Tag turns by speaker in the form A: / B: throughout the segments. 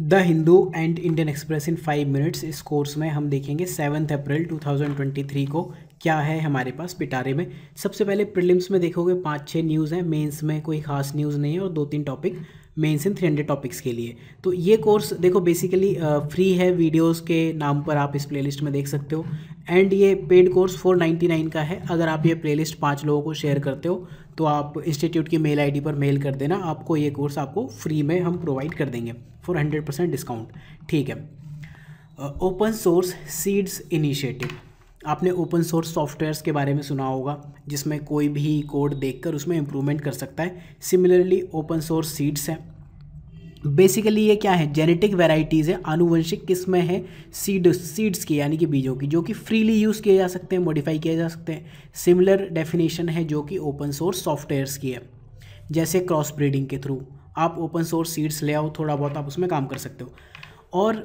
A: The Hindu and Indian express in five minutes इस course में हम देखेंगे सेवन्थ अप्रैल 2023 को क्या है हमारे पास पिटारे में सबसे पहले प्रिलिम्स में देखोगे पाँच छः न्यूज़ हैं मेंस में कोई खास न्यूज़ नहीं है और दो तीन topic mains in three hundred topics के लिए तो ये कोर्स देखो बेसिकली फ्री है वीडियोज़ के नाम पर आप इस लिस्ट में देख सकते हो एंड ये paid course four ninety nine का है अगर आप ये लिस्ट पाँच लोगों को शेयर करते हो तो आप इंस्टीट्यूट की मेल डी पर मेल कर देना आपको ये कोर्स आपको फ्री में हम प्रोवाइड कर देंगे फॉर हंड्रेड परसेंट डिस्काउंट ठीक है ओपन सोर्स सीड्स इनिशिएटिव आपने ओपन सोर्स सॉफ्टवेयर्स के बारे में सुना होगा जिसमें कोई भी कोड देखकर उसमें इम्प्रूवमेंट कर सकता है सिमिलरली ओपन सोर्स सीड्स हैं बेसिकली ये क्या है जेनेटिक वेराइटीज़ है आनुवंशिक किस्में हैं सीड सीड्स की यानी कि बीजों की जो कि फ्रीली यूज़ किए जा सकते हैं मॉडिफाई किए जा सकते हैं सिमिलर डेफिनेशन है जो कि ओपन सोर्स सॉफ्टवेयर्स की है जैसे क्रॉस ब्रीडिंग के थ्रू आप ओपन सोर्स सीट्स ले आओ थोड़ा बहुत आप उसमें काम कर सकते हो और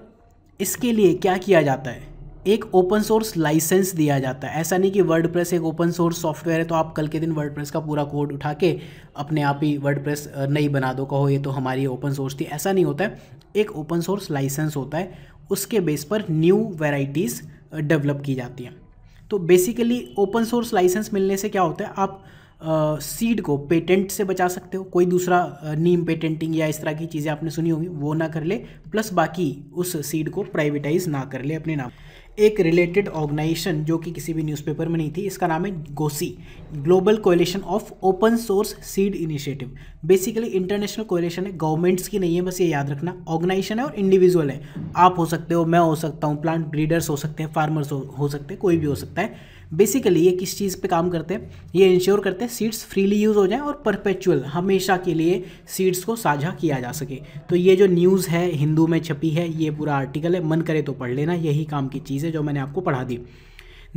A: इसके लिए क्या किया जाता है एक ओपन सोर्स लाइसेंस दिया जाता है ऐसा नहीं कि वर्ड एक ओपन सोर्स सॉफ्टवेयर है तो आप कल के दिन वर्ड का पूरा कोड उठा के अपने आप ही वर्ड नहीं बना दो कहो ये तो हमारी ओपन सोर्स थी ऐसा नहीं होता है एक ओपन सोर्स लाइसेंस होता है उसके बेस पर न्यू वेराइटीज़ डेवलप की जाती हैं तो बेसिकली ओपन सोर्स लाइसेंस मिलने से क्या होता है आप सीड को पेटेंट से बचा सकते हो कोई दूसरा नीम पेटेंटिंग या इस तरह की चीज़ें आपने सुनी होंगी वो ना कर ले प्लस बाकी उस सीड को प्राइवेटाइज ना कर ले अपने नाम एक रिलेटेड ऑर्गेनाइजेशन जो कि किसी भी न्यूज़पेपर में नहीं थी इसका नाम है GOSI global coalition of open source seed initiative basically international coalition है गवर्नमेंट्स की नहीं है बस ये याद रखना ऑर्गेनाइजेशन है और इंडिविजुअल है आप हो सकते हो मैं हो सकता हूँ प्लांट ब्रीडर्स हो सकते हैं फार्मर्स हो, हो सकते हैं कोई भी हो सकता है बेसिकली ये किस चीज़ पे काम करते हैं ये इंश्योर करते हैं सीड्स फ्रीली यूज़ हो जाएं और परपेचुअल हमेशा के लिए सीड्स को साझा किया जा सके तो ये जो न्यूज़ है हिंदू में छपी है ये पूरा आर्टिकल है मन करे तो पढ़ लेना यही काम की चीज़ है जो मैंने आपको पढ़ा दी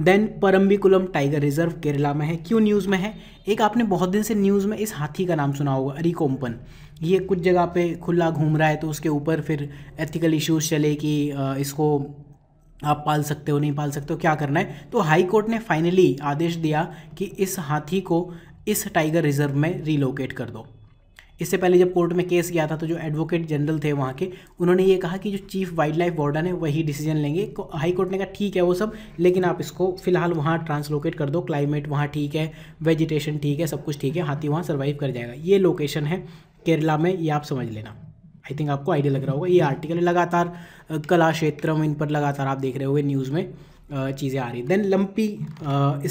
A: then Parambikulam tiger reserve Kerala में है क्यों न्यूज़ में है एक आपने बहुत दिन से न्यूज़ में इस हाथी का नाम सुना होगा अरिकोम्पन ये कुछ जगह पे खुला घूम रहा है तो उसके ऊपर फिर एथिकल इश्यूज चले कि इसको आप पाल सकते हो नहीं पाल सकते हो क्या करना है तो हाई कोर्ट ने फाइनली आदेश दिया कि इस हाथी को इस टाइगर रिजर्व में रिलोकेट कर दो इससे पहले जब कोर्ट में केस गया था तो जो एडवोकेट जनरल थे वहाँ के उन्होंने ये कहा कि जो चीफ वाइल्ड लाइफ वार्डन है वही डिसीजन लेंगे हाई कोर्ट ने कहा ठीक है वो सब लेकिन आप इसको फिलहाल वहाँ ट्रांसलोकेट कर दो क्लाइमेट वहाँ ठीक है वेजिटेशन ठीक है सब कुछ ठीक है हाथी वहाँ सर्वाइव कर जाएगा ये लोकेशन है केरला में ये आप समझ लेना आई थिंक आपको आइडिया लग रहा होगा ये आर्टिकल लगातार कला क्षेत्र में इन पर लगातार आप देख रहे होगे न्यूज़ में चीज़ें आ रही देन लंपी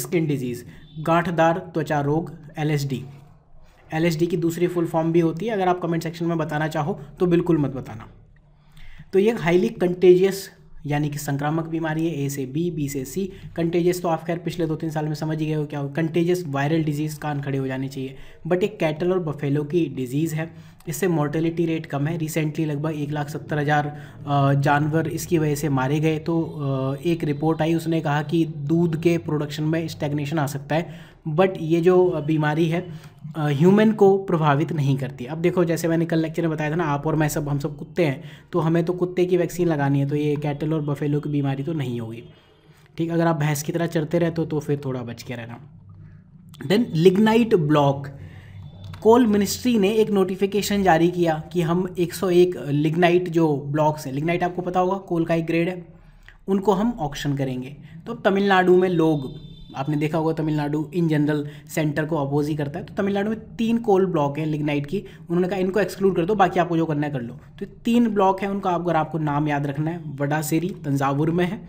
A: स्किन डिजीज़ गांठदार त्वचा रोग एलएसडी डी की दूसरी फुल फॉर्म भी होती है अगर आप कमेंट सेक्शन में बताना चाहो तो बिल्कुल मत बताना तो ये हाईली कंटेजियस यानी कि संक्रामक बीमारी है ए से बी बी से सी कंटेजियस तो आप खैर पिछले दो तीन साल में समझ ही गए हो क्या हो कंटेजियस वायरल डिजीज़ कान खड़े हो जाने चाहिए बट एक कैटल और बफेलो की डिजीज़ है इससे मोर्टेलिटी रेट कम है रिसेंटली लगभग एक लाख सत्तर हज़ार जानवर इसकी वजह से मारे गए तो एक रिपोर्ट आई उसने कहा कि दूध के प्रोडक्शन में स्टेग्नेशन आ सकता है बट ये जो बीमारी है ह्यूमन को प्रभावित नहीं करती अब देखो जैसे मैंने कल लेक्चर में बताया था ना आप और मैं सब हम सब कुत्ते हैं तो हमें तो कुत्ते की वैक्सीन लगानी है तो ये कैटल और बफेलो की बीमारी तो नहीं होगी ठीक अगर आप भैंस की तरह चढ़ते रहते हो तो फिर थोड़ा बच के रहना then lignite block coal ministry ने एक नोटिफिकेशन जारी किया कि हम 101 लिग्नाइट जो ब्लॉक्स हैं लिग्नाइट आपको पता होगा कोल का एक ग्रेड है उनको हम ऑक्शन करेंगे तो तमिलनाडु में लोग आपने देखा होगा तमिलनाडु इन जनरल सेंटर को अपोज ही करता है तो तमिलनाडु में तीन कोल ब्लॉक हैं लिग्नाइट की उन्होंने कहा इनको एक्सक्लूड कर दो बाकी आपको जो करना है कर लो तो तीन ब्लॉक हैं उनका अगर आपको नाम याद रखना है वडासेरी तंजावुर में है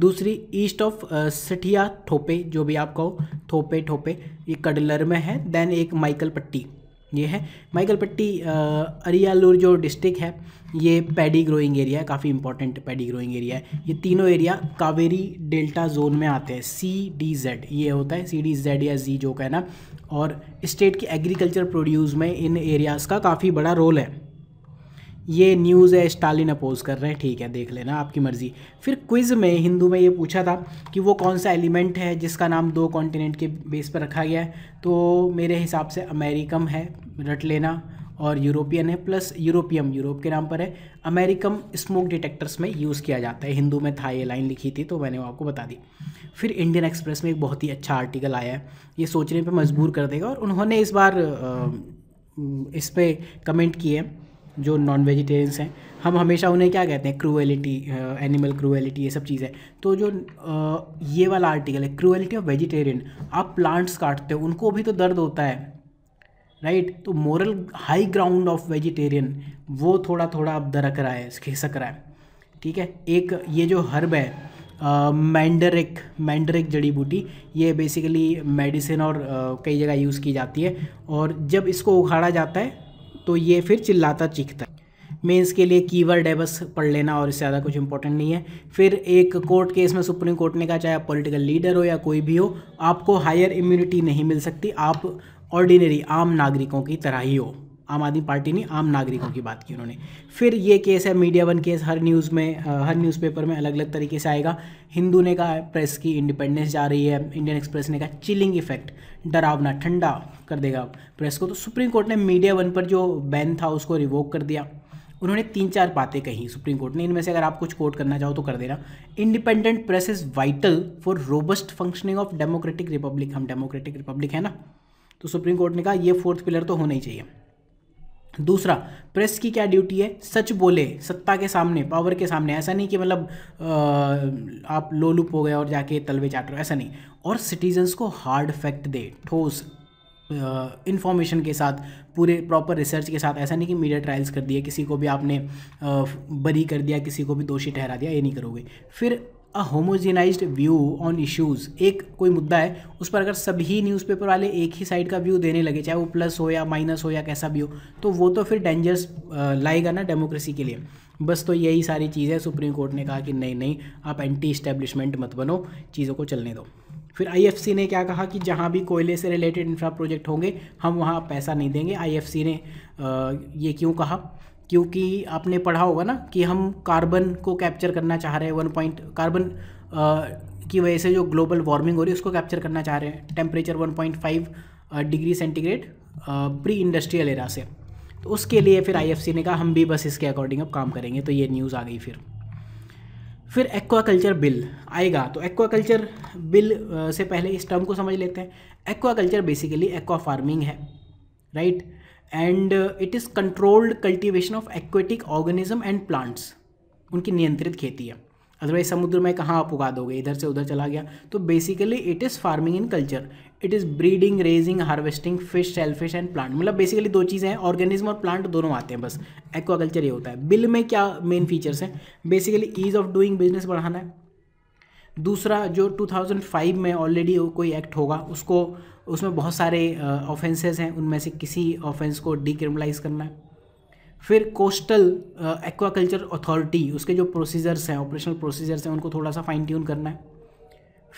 A: दूसरी ईस्ट ऑफ सठिया थोपे जो भी आप कहो थोपे ठोपे ये कडलर में है देन एक माइकल पट्टी ये है माइकल पट्टी अरियालूर जो डिस्ट्रिक्ट है ये पैडी ग्रोइंग एरिया है काफ़ी इंपॉर्टेंट पैडी ग्रोइंग एरिया है ये तीनों एरिया कावेरी डेल्टा जोन में आते हैं सी डी जेड ये होता है सी डी जेड या जी जो कहना और स्टेट की एग्रीकल्चर प्रोड्यूस में इन एरियाज़ का काफ़ी बड़ा रोल है ये न्यूज़ है स्टालिन अपोज कर रहे हैं ठीक है देख लेना आपकी मर्ज़ी फिर क्विज़ में हिंदू में ये पूछा था कि वो कौन सा एलिमेंट है जिसका नाम दो कॉन्टिनेंट के बेस पर रखा गया है तो मेरे हिसाब से अमेरिकम है रट लेना और यूरोपियन है प्लस यूरोपियम यूरोप के नाम पर है अमेरिकम स्मोक डिटेक्टर्स में यूज़ किया जाता है हिंदू में था ये लाइन लिखी थी तो मैंने वो आपको बता दी फिर इंडियन एक्सप्रेस में एक बहुत ही अच्छा आर्टिकल आया है ये सोचने पर मजबूर कर देगा और उन्होंने इस बार इस पर कमेंट किए हैं जो नॉन वेजिटेरियंस हैं हम हमेशा उन्हें क्या कहते हैं क्रूएलिटी एनिमल क्रूएलिटी ये सब चीज़ें तो जो आ, uh, ये वाला आर्टिकल है क्रूएलिटी ऑफ वेजिटेरियन आप प्लांट्स काटते हो उनको भी तो दर्द होता है राइट तो moral high ground of vegetarian वो थोड़ा थोड़ा अब दरक रहा है खिसक रहा है ठीक है एक ये जो हर्ब है मैंडरिक uh, मैंडरिक जड़ी बूटी ये बेसिकली मेडिसिन और uh, कई जगह यूज़ की जाती है और जब इसको उखाड़ा जाता है तो ये फिर चिल्लाता चीखता है मेंस के लिए कीवर्ड है बस पढ़ लेना और इससे ज़्यादा कुछ इंपॉर्टेंट नहीं है फिर एक कोर्ट केस में सुप्रीम कोर्ट ने कहा चाहे आप पॉलिटिकल लीडर हो या कोई भी हो आपको हायर इम्यूनिटी नहीं मिल सकती आप ऑर्डिनरी आम नागरिकों की तरह ही हो आम आदमी पार्टी ने आम नागरिकों की बात की उन्होंने फिर ये केस है मीडिया वन केस हर न्यूज़ में हर न्यूज़पेपर में अलग अलग तरीके से आएगा हिंदू ने कहा प्रेस की इंडिपेंडेंस जा रही है इंडियन एक्सप्रेस ने कहा चिलिंग इफेक्ट डरावना ठंडा कर देगा प्रेस को तो सुप्रीम कोर्ट ने मीडिया वन पर जो बैन था उसको रिवोक कर दिया उन्होंने तीन चार बातें कही सुप्रीम कोर्ट ने इनमें से अगर आप कुछ कोर्ट करना चाहो तो कर देना independent press is vital for robust functioning of democratic republic हम डेमोक्रेटिक रिपब्लिक है ना तो सुप्रीम कोर्ट ने कहा ये फोर्थ पिलर तो होना ही चाहिए दूसरा प्रेस की क्या ड्यूटी है सच बोले सत्ता के सामने पावर के सामने ऐसा नहीं कि मतलब आप लोलुप हो गए और जाके तलवे चाट रहे हो ऐसा नहीं और सिटीजन्स को हार्ड फैक्ट दे ठोस इन्फॉर्मेशन के साथ पूरे प्रॉपर रिसर्च के साथ ऐसा नहीं कि मीडिया ट्रायल्स कर दिए किसी को भी आपने बरी कर दिया किसी को भी दोषी ठहरा दिया ये नहीं करोगे फिर a homogenize view on issues एक कोई मुद्दा है उस पर अगर सभी न्यूज़पेपर वाले एक ही साइड का व्यू देने लगे चाहे वो प्लस हो या माइनस हो या कैसा भी हो तो वो तो फिर डेंजरस लाएगा ना डेमोक्रेसी के लिए बस तो यही सारी चीज़ें सुप्रीम कोर्ट ने कहा कि नहीं नहीं आप एंटी इस्टेब्लिशमेंट मत बनो चीज़ों को चलने दो फिर आईएफसी ने क्या कहा कि जहाँ भी कोयले से रिलेटेड इंफ्रा प्रोजेक्ट होंगे हम वहाँ पैसा नहीं देंगे आईएफसी ने ये क्यों कहा क्योंकि आपने पढ़ा होगा ना कि हम कार्बन को कैप्चर करना चाह रहे हैं वन पॉइंट कार्बन की वजह से जो ग्लोबल वार्मिंग हो रही है उसको कैप्चर करना चाह रहे हैं temperature one point five degree centigrade pre industrial era से तो उसके लिए फिर आईएफसी ने कहा हम भी बस इसके अकॉर्डिंग अब काम करेंगे तो ये न्यूज़ आ गई फिर फिर एक्वाकल्चर बिल आएगा तो एक्वाकल्चर बिल से पहले इस टर्म को समझ लेते हैं एक्वाकल्चर बेसिकली एक्वा फार्मिंग है right right? And it is controlled cultivation of aquatic organism and plants उनकी नियंत्रित खेती है अदरवाइज समुद्र में कहाँ आप उगा दोगे इधर से उधर चला गया तो basically it is farming in culture it is breeding raising harvesting fish fish and plant मतलब बेसिकली दो चीज़ें हैं ऑर्गेनिज्म और प्लांट दोनों आते हैं बस एक्वाकल्चर ये होता है बिल में क्या मेन फीचर्स हैं basically ease of doing business बढ़ाना है दूसरा जो 2005 में ऑलरेडी कोई एक्ट होगा उसको उसमें बहुत सारे ऑफेंसेस हैं उनमें से किसी ऑफेंस को डिक्रिमलाइज़ करना है फिर कोस्टल एक्वाकल्चर अथॉरिटी उसके जो प्रोसीजर्स हैं ऑपरेशनल प्रोसीजर्स हैं उनको थोड़ा सा फाइन ट्यून करना है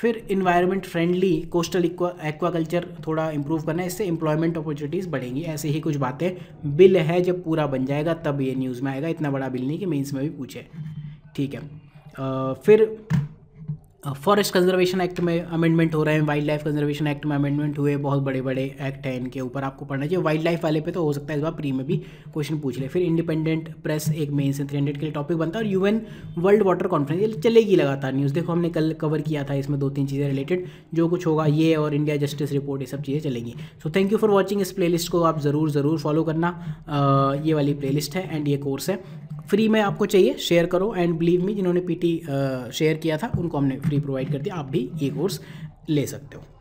A: फिर इन्वायरमेंट फ्रेंडली कोस्टल एक्वाकल्चर थोड़ा इम्प्रूव करना है इससे एम्प्लॉयमेंट अपॉर्चुनिटीज़ बढ़ेंगी ऐसे ही कुछ बातें बिल है जब पूरा बन जाएगा तब ये न्यूज़ में आएगा इतना बड़ा बिल नहीं कि मेंस में भी पूछे ठीक है आ, फिर फॉरेस्ट कंजर्वेशन एक्ट में अमेंडमेंट हो रहे हैं वाइल्ड लाइफ कंजर्वेशन एक्ट में अमेंडमेंट हुए बहुत बड़े बड़े एक्ट हैं इनके ऊपर आपको पढ़ना चाहिए वाइल्ड लाइफ वाले पे तो हो सकता है इस बार प्री में भी क्वेश्चन पूछ ले फिर इंडिपेंडेंट प्रेस एक मेन से थ्री हंड्रेड के लिए टॉपिक बनता है और यूएन वर्ल्ड वाटर कॉन्फ्रेंस ये चलेगी लगातार न्यूज़ देखो हमने कल कवर किया था इसमें दो तीन चीज़ें रिलेटेड जो कुछ होगा ये और इंडिया जस्टिस रिपोर्ट ये सब चीज़ें चलेंगी so thank you for watching इस प्लेलिस्ट को आप ज़रूर ज़रूर फॉलो करना ये वाली प्लेलिस्ट है एंड ये कोर्स है फ्री में आपको चाहिए शेयर करो एंड बिलीव मी जिन्होंने पीटी शेयर किया था उनको हमने फ्री प्रोवाइड कर दिया आप भी ये कोर्स ले सकते हो